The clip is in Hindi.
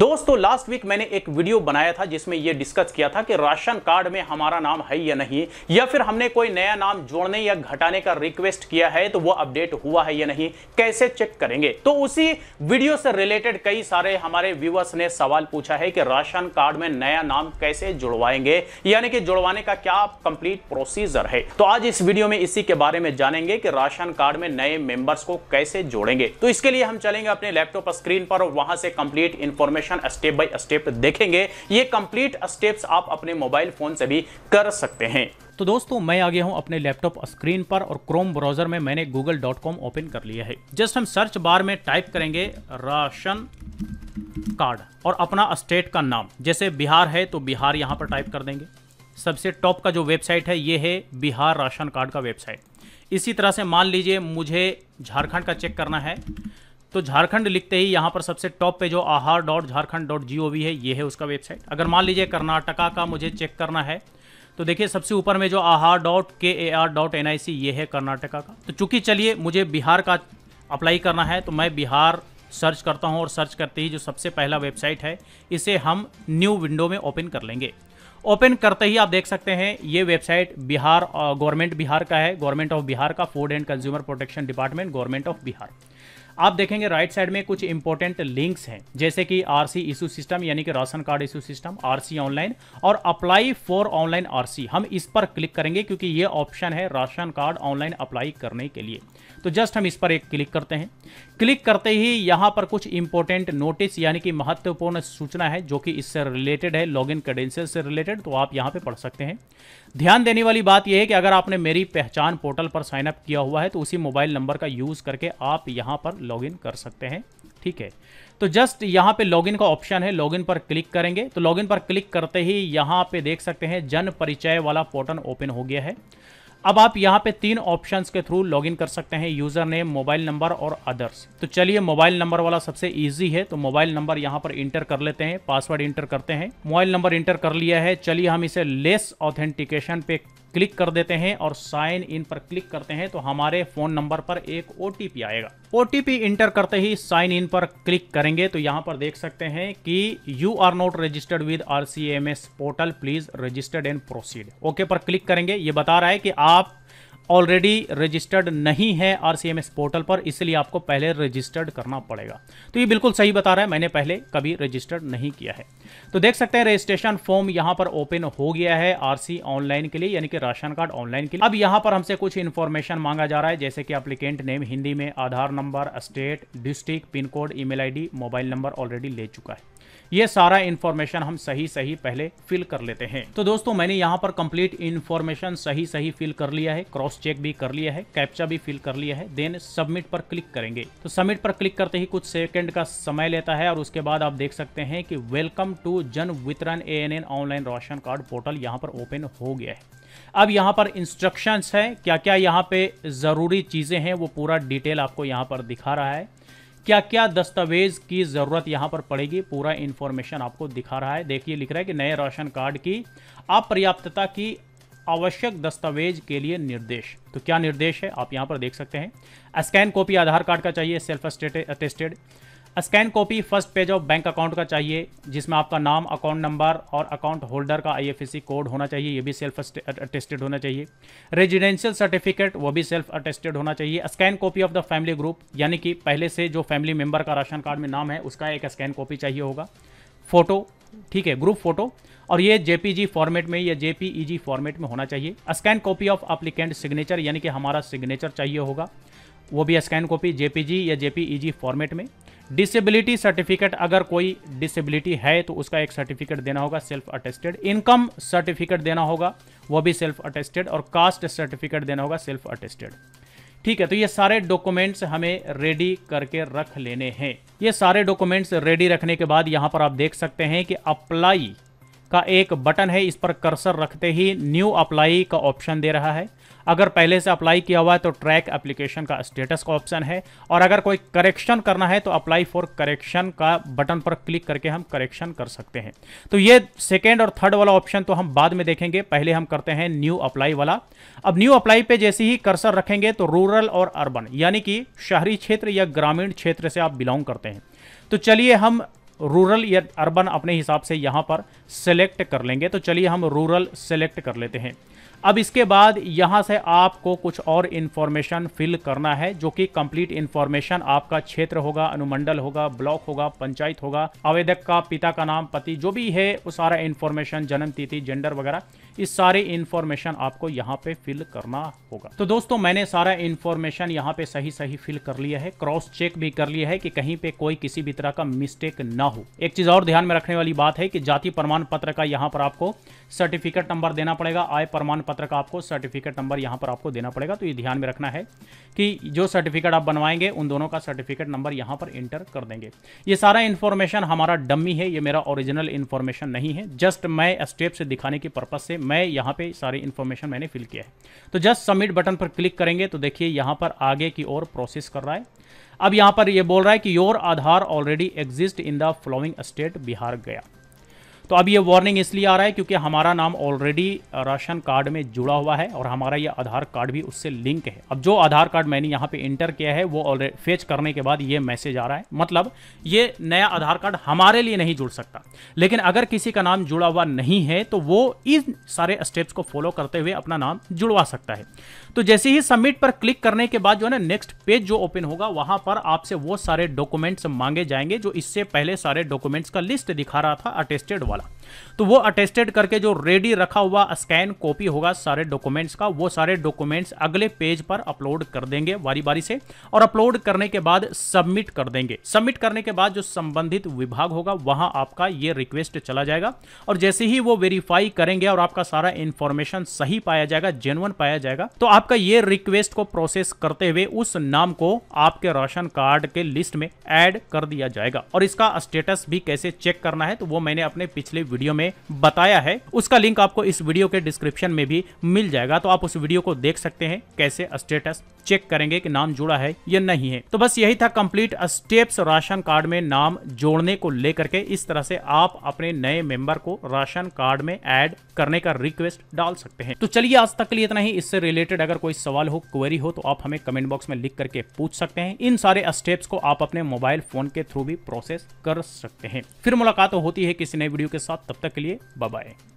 दोस्तों लास्ट वीक मैंने एक वीडियो बनाया था जिसमें यह डिस्कस किया था कि राशन कार्ड में हमारा नाम है या नहीं या फिर हमने कोई नया नाम जोड़ने या घटाने का रिक्वेस्ट किया है तो वो अपडेट हुआ है या नहीं कैसे चेक करेंगे तो उसी वीडियो से रिलेटेड कई सारे हमारे व्यूवर्स ने सवाल पूछा है कि राशन कार्ड में नया नाम कैसे जुड़वाएंगे यानी कि जुड़वाने का क्या कंप्लीट प्रोसीजर है तो आज इस वीडियो में इसी के बारे में जानेंगे कि राशन कार्ड में नए मेंबर्स को कैसे जोड़ेंगे तो इसके लिए हम चलेंगे अपने लैपटॉप स्क्रीन पर और वहां से complete information information step by step देखेंगे ये कंप्लीट स्टेप्स आप अपने मोबाइल फोन से भी कर सकते हैं तो दोस्तों मैं आ गया हूं अपने लैपटॉप स्क्रीन पर और क्रोम ब्राउजर में मैंने गूगल डॉट कॉम ओपन कर लिया है जस्ट हम सर्च बार में टाइप करेंगे राशन कार्ड और अपना स्टेट का नाम जैसे बिहार है तो बिहार यहां पर टाइप कर देंगे सबसे टॉप का जो वेबसाइट है ये है बिहार राशन कार्ड का वेबसाइट इसी तरह से मान लीजिए मुझे झारखंड का चेक करना है तो झारखंड लिखते ही यहाँ पर सबसे टॉप पे जो Aahar dot Jharkhand dot G है ये है उसका वेबसाइट अगर मान लीजिए कर्नाटका का मुझे चेक करना है तो देखिए सबसे ऊपर में जो Aahar dot K A R dot N I C ये है कर्नाटका का तो चूंकि चलिए मुझे बिहार का अप्लाई करना है तो मैं बिहार सर्च करता हूँ और सर्च करते ही जो सबसे पहला वेबसाइट है इसे हम न्यू विंडो में ओपन कर लेंगे ओपन करते ही आप देख सकते हैं ये वेबसाइट बिहार गवर्नमेंट बिहार का है गवर्नमेंट ऑफ बिहार का food and consumer protection department government of Bihar आप देखेंगे राइट साइड में कुछ इंपॉर्टेंट लिंक्स हैं जैसे कि आरसी इशू सिस्टम यानी कि ration card issue system RC online और अप्लाई फॉर ऑनलाइन आरसी हम इस पर क्लिक करेंगे क्योंकि ये ऑप्शन है राशन कार्ड ऑनलाइन अप्लाई करने के लिए तो जस्ट हम इस पर एक क्लिक करते हैं क्लिक करते ही यहाँ पर कुछ इंपॉर्टेंट नोटिस यानी कि महत्वपूर्ण सूचना है जो कि इससे रिलेटेड है लॉग इन क्रेडेंशियल से रिलेटेड तो आप यहाँ पे पढ़ सकते हैं ध्यान देने वाली बात यह है कि अगर आपने मेरी पहचान पोर्टल पर साइन अप किया हुआ है तो उसी मोबाइल नंबर का यूज़ करके आप यहाँ पर लॉगिन कर सकते हैं ठीक है तो जस्ट यहाँ पे लॉगिन का ऑप्शन है लॉगिन पर क्लिक करेंगे तो लॉगिन पर क्लिक करते ही यहाँ पे देख सकते हैं जन परिचय वाला पोर्टल ओपन हो गया है अब आप यहाँ पे तीन ऑप्शंस के थ्रू लॉगिन कर सकते हैं यूज़र नेम मोबाइल नंबर और अदर्स तो चलिए मोबाइल नंबर वाला सबसे इजी है तो मोबाइल नंबर यहाँ पर इंटर कर लेते हैं पासवर्ड इंटर करते हैं मोबाइल नंबर इंटर कर लिया है चलिए हम इसे लेस ऑथेंटिकेशन पे क्लिक कर देते हैं और साइन इन पर क्लिक करते हैं तो हमारे फोन नंबर पर एक ओ आएगा ओ इंटर करते ही साइन इन पर क्लिक करेंगे तो यहाँ पर देख सकते हैं कि you are not registered with our portal please registered and proceed okay पर क्लिक करेंगे ये बता रहा है कि आप ऑलरेडी रजिस्टर्ड नहीं है आर पोर्टल पर इसलिए आपको पहले रजिस्टर्ड करना पड़ेगा तो ये बिल्कुल सही बता रहा है मैंने पहले कभी रजिस्टर्ड नहीं किया है तो देख सकते हैं रजिस्ट्रेशन फॉर्म यहाँ पर ओपन हो गया है आर ऑनलाइन के लिए यानी कि राशन कार्ड ऑनलाइन के लिए अब यहाँ पर हमसे कुछ इन्फॉर्मेशन मांगा जा रहा है जैसे कि अप्लीकेंट नेम हिंदी में Aadhaar number state district pin code email ID mobile number already ले चुका है ये सारा इन्फॉर्मेशन हम सही सही पहले फिल कर लेते हैं तो दोस्तों मैंने यहाँ पर कंप्लीट इन्फॉर्मेशन सही सही फिल कर लिया है क्रॉस चेक भी कर लिया है कैप्चा भी फिल कर लिया है देन सबमिट पर क्लिक करेंगे तो सबमिट पर क्लिक करते ही कुछ सेकंड का समय लेता है और उसके बाद आप देख सकते हैं कि welcome to Jan Vitaran a online ration card portal यहाँ पर ओपन हो गया है अब यहाँ पर इंस्ट्रक्शंस हैं क्या क्या यहाँ पे ज़रूरी चीज़ें हैं वो पूरा डिटेल आपको यहाँ पर दिखा रहा है क्या क्या दस्तावेज की ज़रूरत यहां पर पड़ेगी पूरा इंफॉर्मेशन आपको दिखा रहा है देखिए लिख रहा है कि नए राशन कार्ड की अपर्याप्तता की आवश्यक दस्तावेज के लिए निर्देश तो क्या निर्देश है आप यहां पर देख सकते हैं स्कैन कॉपी आधार कार्ड का चाहिए self attested scan copy first page of bank account का चाहिए जिसमें आपका नाम अकाउंट नंबर और अकाउंट होल्डर का आईएफएससी कोड होना चाहिए ये भी सेल्फ अटेस्टेड होना चाहिए रेजिडेंशियल सर्टिफिकेट वो भी सेल्फ अटेस्टेड होना चाहिए scan copy of the family group यानी कि पहले से जो फैमिली मेम्बर का राशन कार्ड में नाम है उसका एक स्कैन कॉपी चाहिए होगा फोटो ठीक है ग्रुप फोटो और ये जेपीजी फॉर्मेट में या जेपीईजी फॉर्मेट में होना चाहिए scan copy of applicant signature यानी कि हमारा सिग्नेचर चाहिए होगा वो भी स्कैन कॉपी जेपीजी या जेपीईजी फॉर्मेट e में डिसेबिलिटी सर्टिफिकेट अगर कोई डिसेबिलिटी है तो उसका एक सर्टिफिकेट देना होगा सेल्फ अटेस्टेड इनकम सर्टिफिकेट देना होगा वो भी सेल्फ अटेस्टेड और कास्ट सर्टिफिकेट देना होगा सेल्फ अटेस्टेड ठीक है तो ये सारे डॉक्यूमेंट्स हमें रेडी करके रख लेने हैं ये सारे डॉक्यूमेंट्स रेडी रखने के बाद यहाँ पर आप देख सकते हैं कि अप्लाई का एक बटन है इस पर कर्सर रखते ही न्यू अप्लाई का ऑप्शन दे रहा है अगर पहले से अप्लाई किया हुआ है तो ट्रैक एप्लीकेशन का स्टेटस का ऑप्शन है और अगर कोई करेक्शन करना है तो अप्लाई फॉर करेक्शन का बटन पर क्लिक करके हम करेक्शन कर सकते हैं तो ये सेकेंड और थर्ड वाला ऑप्शन तो हम बाद में देखेंगे पहले हम करते हैं न्यू अप्लाई वाला अब न्यू अप्लाई पे जैसे ही कर्सर रखेंगे तो रूरल और अर्बन यानी कि शहरी क्षेत्र या ग्रामीण क्षेत्र से आप बिलोंग करते हैं तो चलिए हम रूरल या अर्बन अपने हिसाब से यहाँ पर सेलेक्ट कर लेंगे तो चलिए हम रूरल सेलेक्ट कर लेते हैं अब इसके बाद यहाँ से आपको कुछ और इन्फॉर्मेशन फिल करना है जो कि कंप्लीट इन्फॉर्मेशन आपका क्षेत्र होगा अनुमंडल होगा ब्लॉक होगा पंचायत होगा आवेदक का पिता का नाम पति जो भी है वो सारा इन्फॉर्मेशन जन्म तिथि जेंडर वगैरह इस सारे इन्फॉर्मेशन आपको यहाँ पे फिल करना होगा तो दोस्तों मैंने सारा इन्फॉर्मेशन यहाँ पे सही सही फिल कर लिया है क्रॉस चेक भी कर लिया है कि कहीं पे कोई किसी भी तरह का मिस्टेक ना हो एक चीज़ और ध्यान में रखने वाली बात है कि जाति प्रमाण पत्र का यहाँ पर आपको सर्टिफिकेट नंबर देना पड़ेगा आय प्रमाण पत्र का आपको सर्टिफिकेट नंबर यहाँ पर आपको देना पड़ेगा तो ये ध्यान में रखना है कि जो सर्टिफिकेट आप बनवाएंगे उन दोनों का सर्टिफिकेट नंबर यहाँ पर इंटर कर देंगे ये सारा इन्फॉर्मेशन हमारा डम्मी है ये मेरा ओरिजिनल इन्फॉर्मेशन नहीं है जस्ट मैं स्टेप से दिखाने के पर्पज़ से मैं यहाँ पे सारी इन्फॉर्मेशन मैंने फिल किया है तो जस्ट सबमिट बटन पर क्लिक करेंगे तो देखिए यहाँ पर आगे की ओर प्रोसेस कर रहा है अब यहां पर यह बोल रहा है कि your Aadhaar already exist in the following state Bihar गया तो अब ये वार्निंग इसलिए आ रहा है क्योंकि हमारा नाम ऑलरेडी राशन कार्ड में जुड़ा हुआ है और हमारा ये आधार कार्ड भी उससे लिंक है अब जो आधार कार्ड मैंने यहाँ पे इंटर किया है वो ऑलरेडी फेच करने के बाद ये मैसेज आ रहा है मतलब ये नया आधार कार्ड हमारे लिए नहीं जुड़ सकता लेकिन अगर किसी का नाम जुड़ा हुआ नहीं है तो वो इन सारे स्टेप्स को फॉलो करते हुए अपना नाम जुड़वा सकता है तो जैसे ही सबमिट पर क्लिक करने के बाद जो है ना नेक्स्ट पेज जो ओपन होगा वहां पर आपसे वो सारे डॉक्यूमेंट्स मांगे जाएंगे जो इससे पहले सारे डॉक्यूमेंट्स का लिस्ट दिखा रहा था अटेस्टेड वाला तो वो अटेस्टेड करके जो रेडी रखा हुआ स्कैन कॉपी होगा सारे डॉक्यूमेंट्स का वो सारे डॉक्यूमेंट्स अगले पेज पर अपलोड कर देंगे बारी बारी से और अपलोड करने के बाद सबमिट कर देंगे सबमिट करने के बाद जो संबंधित विभाग होगा वहां आपका ये रिक्वेस्ट चला जाएगा और जैसे ही वो वेरीफाई करेंगे और आपका सारा इंफॉर्मेशन सही पाया जाएगा जेनवन पाया जाएगा तो आपका ये रिक्वेस्ट को प्रोसेस करते हुए उस नाम को आपके राशन कार्ड के लिस्ट में एड कर दिया जाएगा और इसका स्टेटस भी कैसे चेक करना है तो वो मैंने अपने पिछले वीडियो में बताया है उसका लिंक आपको इस वीडियो के डिस्क्रिप्शन में भी मिल जाएगा तो आप उस वीडियो को देख सकते हैं कैसे स्टेटस चेक करेंगे कि नाम जुड़ा है या नहीं है तो बस यही था कंप्लीट स्टेप्स राशन कार्ड में नाम जोड़ने को लेकर के इस तरह से आप अपने नए मेंबर को राशन कार्ड में ऐड करने का रिक्वेस्ट डाल सकते हैं तो चलिए आज तक के लिए इतना ही इससे रिलेटेड अगर कोई सवाल हो क्वेरी हो तो आप हमें कमेंट बॉक्स में लिख करके पूछ सकते हैं इन सारे स्टेप्स को आप अपने मोबाइल फोन के थ्रू भी प्रोसेस कर सकते हैं फिर मुलाकात होती है किसी नए वीडियो के साथ तब तक के लिए बाय